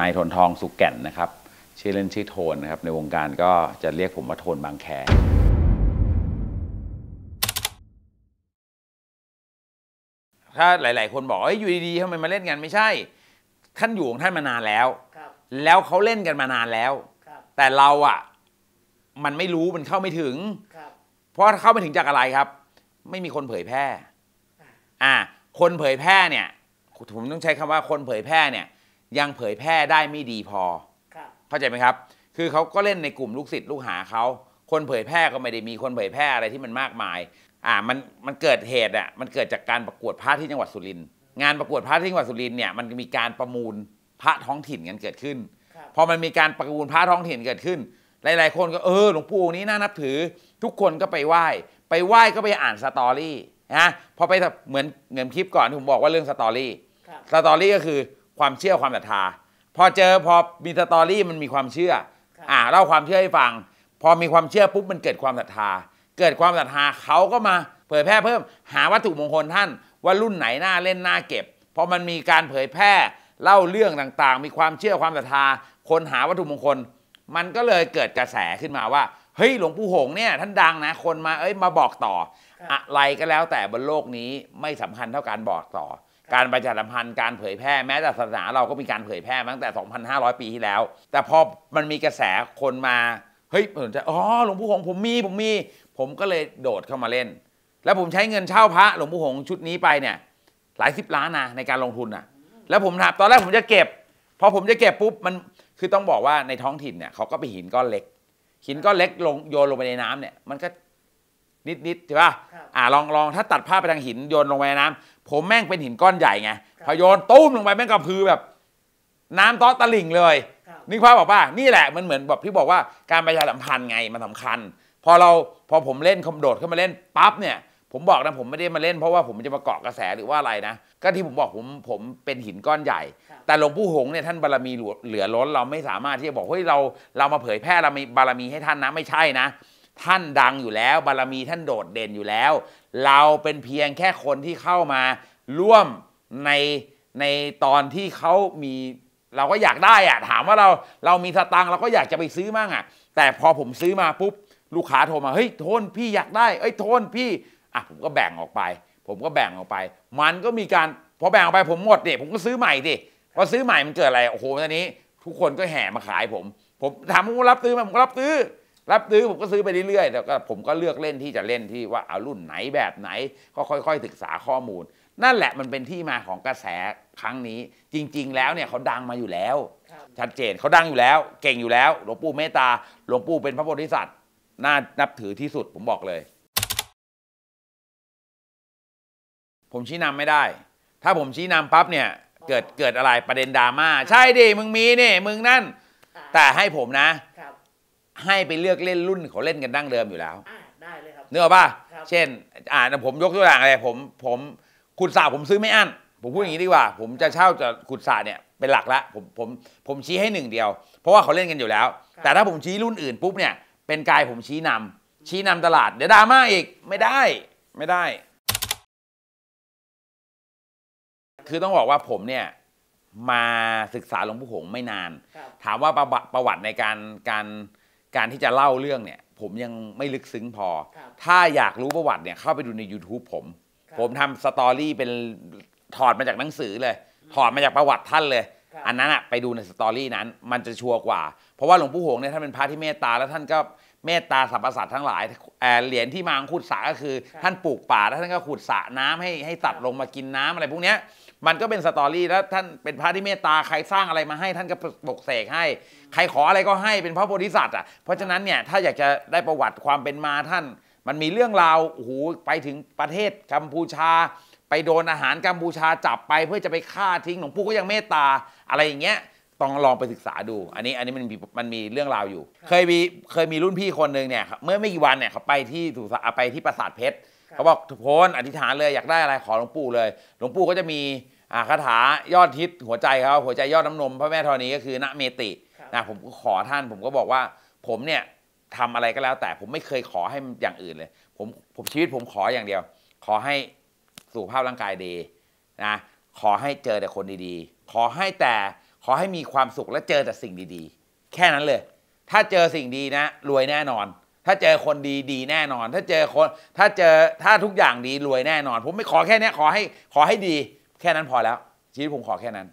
นายทนทองสุกแก่นนะครับ ชื่อเล่นชื่อโทนนะครับ ในวงการก็จะเรียกผมว่าโทนบางแคถ้าหลาย ๆ คนบอกเอ้ยอยู่ดีๆทำไมมาเล่นกันไม่ใช่ ท่านอยู่ของท่านมานานแล้ว แล้วเขาเล่นกันมานานแล้ว แต่เราอ่ะ มันไม่รู้มันเข้าไม่ถึงเพราะเข้าไม่ถึงจากอะไรครับ ไม่มีคนเผยแพร่อ่า คนเผยแพร่เนี่ย ผมต้องใช้คำว่าคนเผยแพร่เนี่ยยังเผยแพร่ได้ไม่ดีพอ เข้าใจไหมครับ คือเขาก็เล่นในกลุ่มลูกศิษย์ลูกหาเขา คนเผยแพร่ก็ไม่ได้มีคนเผยแพร่อะไรที่มันมากมาย อ่า มัน มันเกิดเหตุอ่ะ มันเกิดจากการประกวดพระที่จังหวัดสุรินทร์ งานประกวดพระที่จังหวัดสุรินทร์เนี่ย มันมีการประมูลพระท้องถิ่นกันเกิดขึ้นพอมันมีการประมูลพระท้องถิ่นเกิดขึ้น หลาย ๆ คนก็เออ หลวงปู่นี้น่านับถือ ทุกคนก็ไปไหว้ ไปไหว้ก็ไปอ่านสตอรี่นะ พอไปเหมือนเหมือนคลิปก่อนที่ผมบอกว่าเรื่องสตอรี่สตอรี่ก็คือความเชื่อความศรัทธาพอเจอพอมีสตอรี่มันมีความเชื่ออ่าเล่าความเชื่อให้ฟัง พอมีความเชื่อปุ๊บมันเกิดความศรัทธาเกิดความศรัทธาเขาก็มาเผยแพร่เพิ่มหาวัตถุมงคลท่านว่ารุ่นไหนหน่าเล่นหน้าเก็บ พอมันมีการเผยแพร่ เล่าเรื่องต่างๆ มีความเชื่อความศรัทธาคนหาวัตถุมงคล มันก็เลยเกิดกระแสขึ้นมาว่าเฮ้ยหลวงปู่หงเนี่ย ท่านดังนะ คนมาเอ้ยมาบอกต่อ อะไรก็แล้วแต่บนโลกนี้ไม่สำคัญเท่าการบอกต่อการประชาสัมพันธ์การเผยแพร่แม้แต่ศาสนาเราก็มีการเผยแพร่ตั้งแต่ 2,500 ปีที่แล้ว แต่พอมันมีกระแสคนมาเฮ้ยผมจะอ๋อหลวงปู่หงผมมีผมมีผมก็เลยโดดเข้ามาเล่น แล้วผมใช้เงินเช่าพระหลวงปู่หง ชุดนี้ไปเนี่ยหลายสิบล้านนะในการลงทุนอนะแล้วผมถามตอนแรกผมจะเก็บ พอผมจะเก็บปุ๊บมันคือต้องบอกว่าในท้องถิ่นเนี่ยเขาก็ไปหินก้อนเล็กหินก้อนเล็กลงโยนลงไปในน้ำเนี่ยมันก็นิดๆใช่ป่ะอ่า ลองลองถ้าตัด ภาพ ไป ทาง หิน โยน ลง ไปน้ำผม แม่ง เป็นหินก้อนใหญ่ ไงพอโยนตุ้ม ลง ไป แม่งกระพือ แบบ น้ำต้อตะลิ่งเลย นี่ภาพบอกว่านี่แหละมันเหมือน แบบที่บอกว่า การประชาสัมพันธ์ไง มันสาคัญ พอ เรา พอผมเล่นคอมโดด เข้ามาเล่น ปั๊บ เนี่ย ผมบอกนะ ผม ไม่ได้ มา เล่น เพราะว่า ผม จะ มา เกาะ กระแสหรือว่า อะไร นะ ก็ ที่ ผม บอก ผม ผม เป็น หิน ก้อนใหญ่ แต่ หลวงปู่หง เนี่ย ท่าน บารมี เหลือล้นเราไม่สามารถที่จะบอกเฮ้ยเราเรามาเผยแพร่เรามีบารมีให้ท่านนะไม่ใช่นะท่านดังอยู่แล้วบารมีท่านโดดเด่นอยู่แล้ว เราเป็นเพียงแค่คนที่เข้ามาร่วมในในตอนที่เขามีเราก็อยากได้อะถามว่าเราเรามีสตังเราก็อยากจะไปซื้อมั่งอะแต่พอผมซื้อมาปุ๊บลูกค้าโทรมาเฮ้ยโทนพี่อยากได้ เอ้ยโทนพี่อ่ะผมก็แบ่งออกไป ผมก็แบ่งออกไป มันก็มีการพอแบ่งออกไปผมหมดเนี่ยผมก็ซื้อใหม่ดิพอซื้อใหม่มันเกิดอะไรโอ้โหตอนนี้ ทุกคนก็แห่มาขายผม ผมถามวผมรับซื้อมาผมก็รับซื้อรับซื้อผมก็ซื้อไปเรื่อยๆแล้วก็ผมก็เลือกเล่นที่จะเล่นที่ว่าเอารุ่นไหนแบบไหนก็ค่อยๆ ศึกษาข้อมูล นั่นแหละมันเป็นที่มาของกระแสครั้งนี้ จริง ๆ แล้วเนี่ยเขาดังมาอยู่แล้ว ชัดเจนเขาดังอยู่แล้ว เก่งอยู่แล้ว หลวงปู่เมตตา หลวงปู่เป็นพระโพธิสัตว์น่านับถือที่สุดผมบอกเลย ผมชี้นำไม่ได้ ถ้าผมชี้นำปั๊บเนี่ยเกิดเกิดอะไรประเด็นดราม่าใช่ดิมึงมีนี่มึงนั่น แต่ให้ผมนะให้ไปเลือกเล่นรุ่นเขาเล่นกันดั้งเดิมอยู่แล้วได้เลยครับเนื้อป่ะเช่น อ่าผมยกตัวอย่างอะไร ผมผมขุดสระผมซื้อไม่อั้นผมพูดอย่างนี้ดีกว่า ผมจะเช่าจะขุดสระเนี่ยเป็นหลักละผมผมผมชี้ให้หนึ่งเดียว เพราะว่าเขาเล่นกันอยู่แล้ว แต่ถ้าผมชี้รุ่นอื่นปุ๊บเนี่ยเป็นกายผมชี้นำชี้นำตลาดเดี๋ยวดราม่าอีกไม่ได้ ไม่ได้ คือต้องบอกว่าผมเนี่ยมาศึกษาหลวงพ่อหงไม่นาน ถามว่าประประวัติในการการการที่จะเล่าเรื่องเนี่ยผมยังไม่ลึกซึ้งพอ ถ้าอยากรู้ประวัติเนี่ยเข้าไปดูใน YouTube ผม ผมทำสตอรี่เป็นถอดมาจากหนังสือเลย ถอดมาจากประวัติท่านเลย อันนั้นอะไปดูในสตอรี่นั้น มันจะชัวร์กว่า เพราะว่าหลวงปู่หงเนี่ย ท่านเป็นพระที่เมตตาแล้วท่านก็เมตตาสรรพสัตว์ทั้งหลาย เหรียญที่มาของขุดสระก็คือ ท่านปลูกป่าแล้วท่านก็ขุดสระน้ำให้ให้สัตว์ลงมากินน้ำอะไรพวกนี้มันก็เป็นสตอรี่แล้วท่านเป็นพระที่เมตตาใครสร้างอะไรมาให้ท่านก็ปกเสกให้ใครขออะไรก็ให้เป็นพระโพธิสัตว์อ่ะ เพราะฉะนั้นเนี่ยถ้าอยากจะได้ประวัติความเป็นมาท่าน มันมีเรื่องราวโอ้โหไปถึงประเทศกัมพูชา ไปโดนอาหารกัมพูชาจับไปเพื่อจะไปฆ่าทิ้งหลวงปู่ก็ยังเมตตาอะไรอย่างเงี้ยต้องลองไปศึกษาดู อันนี้อันนี้มันมีมันมีเรื่องราวอยู่ เคยมีเคยมีรุ่นพี่คนหนึ่งเนี่ย เมื่อไม่กี่วันเนี่ยเขาไปที่ถูสไปที่ปราสาทเพชรเขาบอกทุกคนอธิษฐานเลยอยากได้อะไร ขอหลวงปู่เลยหลวงปู่ก็จะมีอาคาถายอดทิศหัวใจเขาหัวใจยอดน้ำนมพระแม่ธรณีก็คือณเมตินะผมก็ขอท่านผมก็บอกว่าผมเนี่ยทำอะไรก็แล้วแต่ผมไม่เคยขอให้อย่างอื่นเลย ผมผมชีวิตผมขออย่างเดียว ขอให้สุขภาพร่างกายดีนะขอให้เจอแต่คนดีๆ ขอให้แต่ขอให้มีความสุขและเจอแต่สิ่งดีๆ แค่นั้นเลย ถ้าเจอสิ่งดีนะรวยแน่นอน ถ้าเจอคนดีดีแน่นอน ถ้าเจอคนถ้าเจอถ้าทุกอย่างดีรวยแน่นอน ผมไม่ขอแค่นี้ขอให้ขอให้ดี แค่นั้นพอแล้วชีวิตผมขอแค่นั้น